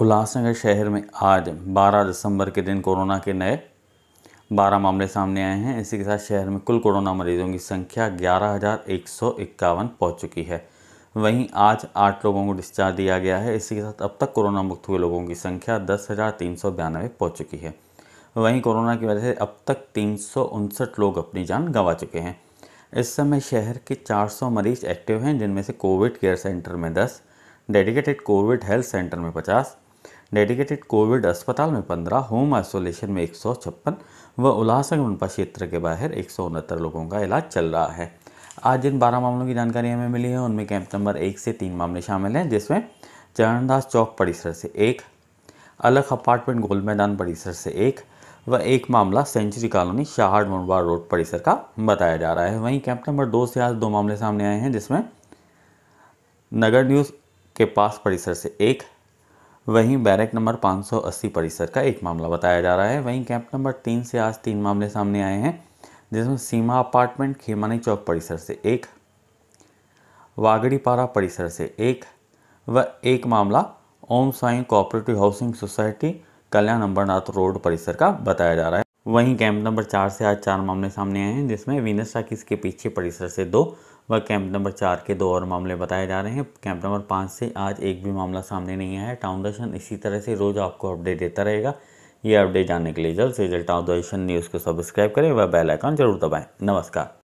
उल्लासनगर शहर में आज 12 दिसंबर के दिन कोरोना के नए 12 मामले सामने आए हैं इसी के साथ शहर में कुल कोरोना मरीजों की संख्या ग्यारह पहुंच चुकी है वहीं आज आठ लोगों को डिस्चार्ज दिया गया है इसी के साथ अब तक कोरोना मुक्त हुए लोगों की संख्या दस पहुंच चुकी है वहीं कोरोना की वजह से अब तक तीन लोग अपनी जान गंवा चुके हैं इस समय शहर के 400 मरीज एक्टिव हैं जिनमें से कोविड केयर सेंटर में 10, डेडिकेटेड कोविड हेल्थ सेंटर में पचास डेडिकेटेड कोविड अस्पताल में 15, होम आइसोलेशन में एक व उल्लासनगर मनपा क्षेत्र के बाहर एक लोगों का इलाज चल रहा है आज जिन बारह मामलों की जानकारी हमें मिली है उनमें कैंप नंबर एक से तीन मामले शामिल हैं जिसमें चरणदास चौक परिसर से एक अलग अपार्टमेंट गोल मैदान परिसर से एक व एक मामला सेंचुरी कॉलोनी शाहड मुनवार रोड परिसर का बताया जा रहा है वहीं कैंप नंबर दो से आज दो मामले सामने आए हैं जिसमें नगर न्यूज़ के पास परिसर से एक वहीं बैरक नंबर 580 परिसर का एक मामला बताया जा रहा है वहीं कैंप नंबर तीन से आज तीन मामले सामने आए हैं जिसमें सीमा अपार्टमेंट खेमानी चौक परिसर से एक पारा परिसर से एक व एक मामला Om Sai cooperative housing society Kalyan Ambarnath road परिसर का बताया जा रहा है वहीं कैंप नंबर चार से आज चार मामले सामने आए हैं जिसमें विनस टाकिस के पीछे परिसर से दो व कैंप नंबर चार के दो और मामले बताए जा रहे हैं कैंप नंबर पाँच से आज एक भी मामला सामने नहीं आया है टाउन दर्शन इसी तरह से रोज़ आपको अपडेट देता रहेगा ये अपडेट जानने के लिए जल्द से जल्द टाउन दर्शन न्यूज़ को सब्सक्राइब करें व बेलाइकॉन जरूर दबाएँ नमस्कार